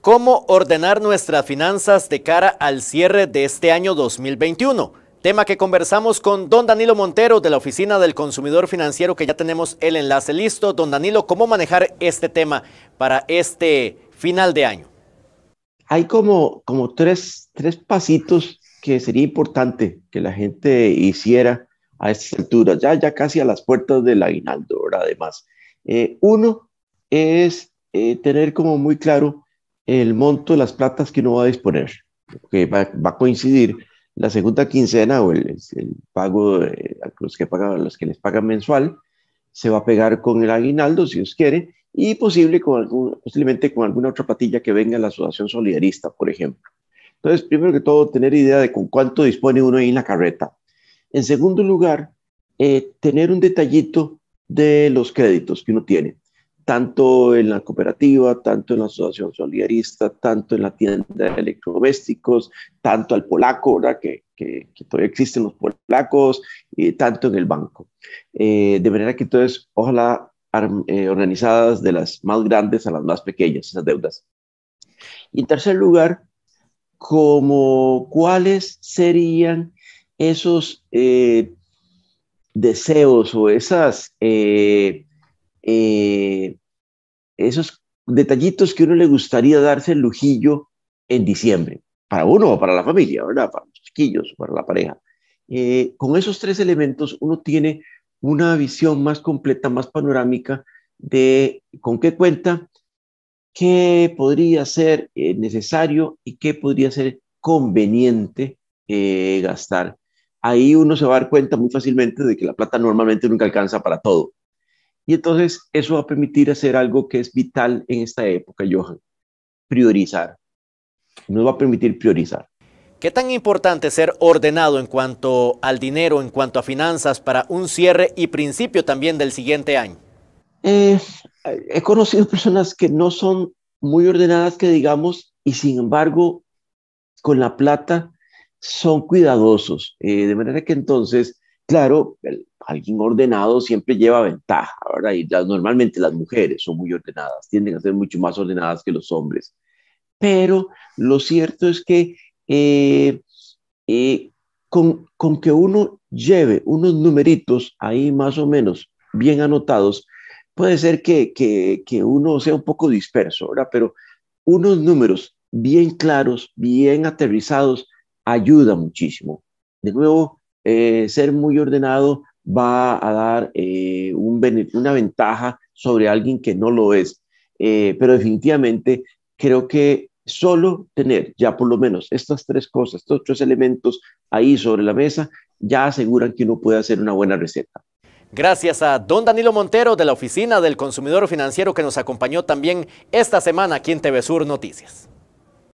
¿Cómo ordenar nuestras finanzas de cara al cierre de este año 2021? Tema que conversamos con don Danilo Montero de la Oficina del Consumidor Financiero, que ya tenemos el enlace listo. Don Danilo, ¿cómo manejar este tema para este final de año? Hay como, como tres, tres pasitos que sería importante que la gente hiciera a esta altura, ya, ya casi a las puertas del aguinaldo, Además, eh, uno es eh, tener como muy claro el monto de las platas que uno va a disponer, que va, a coincidir la segunda quincena o el, pago a los que pagan, los que les pagan mensual, se va a pegar con el aguinaldo, si Dios quiere, y posible con posiblemente con alguna otra patilla que venga la asociación solidarista, por ejemplo. Entonces, primero que todo, tener idea de con cuánto dispone uno ahí en la carreta. En segundo lugar, eh, tener un detallito de los créditos que uno tiene tanto en la cooperativa, tanto en la asociación solidarista, tanto en la tienda de electrodomésticos, tanto al polaco, que, que, todavía existen los polacos, y tanto en el banco. Eh, de manera que entonces, ojalá eh, organizadas de las más grandes a las más pequeñas, esas deudas. Y en tercer lugar, como cuáles serían esos eh, deseos o esas esos detallitos que uno le gustaría darse el lujillo en diciembre, para uno o para la familia, ¿verdad? Para los chiquillos, para la pareja. Eh, con esos tres elementos uno tiene una visión más completa, más panorámica de con qué cuenta, qué podría ser eh, necesario y qué podría ser conveniente eh, gastar. Ahí uno se va a dar cuenta muy fácilmente de que la plata normalmente nunca alcanza para todo. Y entonces eso va a permitir hacer algo que es vital en esta época, Johan, priorizar. Nos va a permitir priorizar. ¿Qué tan importante ser ordenado en cuanto al dinero, en cuanto a finanzas, para un cierre y principio también del siguiente año? Eh, he conocido personas que no son muy ordenadas, que digamos, y sin embargo, con la plata son cuidadosos. Eh, de manera que entonces Claro, el, alguien ordenado siempre lleva ventaja, ¿verdad? Y normalmente las mujeres son muy ordenadas, tienden a ser mucho más ordenadas que los hombres. Pero lo cierto es que eh, eh, con, que uno lleve unos numeritos ahí más o menos bien anotados, puede ser que, que, uno sea un poco disperso, ¿verdad? Pero unos números bien claros, bien aterrizados, ayuda muchísimo. De nuevo, eh, ser muy ordenado va a dar eh, una ventaja sobre alguien que no lo es. Eh, pero definitivamente creo que solo tener ya por lo menos estas tres cosas, estos tres elementos ahí sobre la mesa, ya aseguran que uno puede hacer una buena receta. Gracias a don Danilo Montero de la Oficina del Consumidor Financiero que nos acompañó también esta semana aquí en TV Sur Noticias.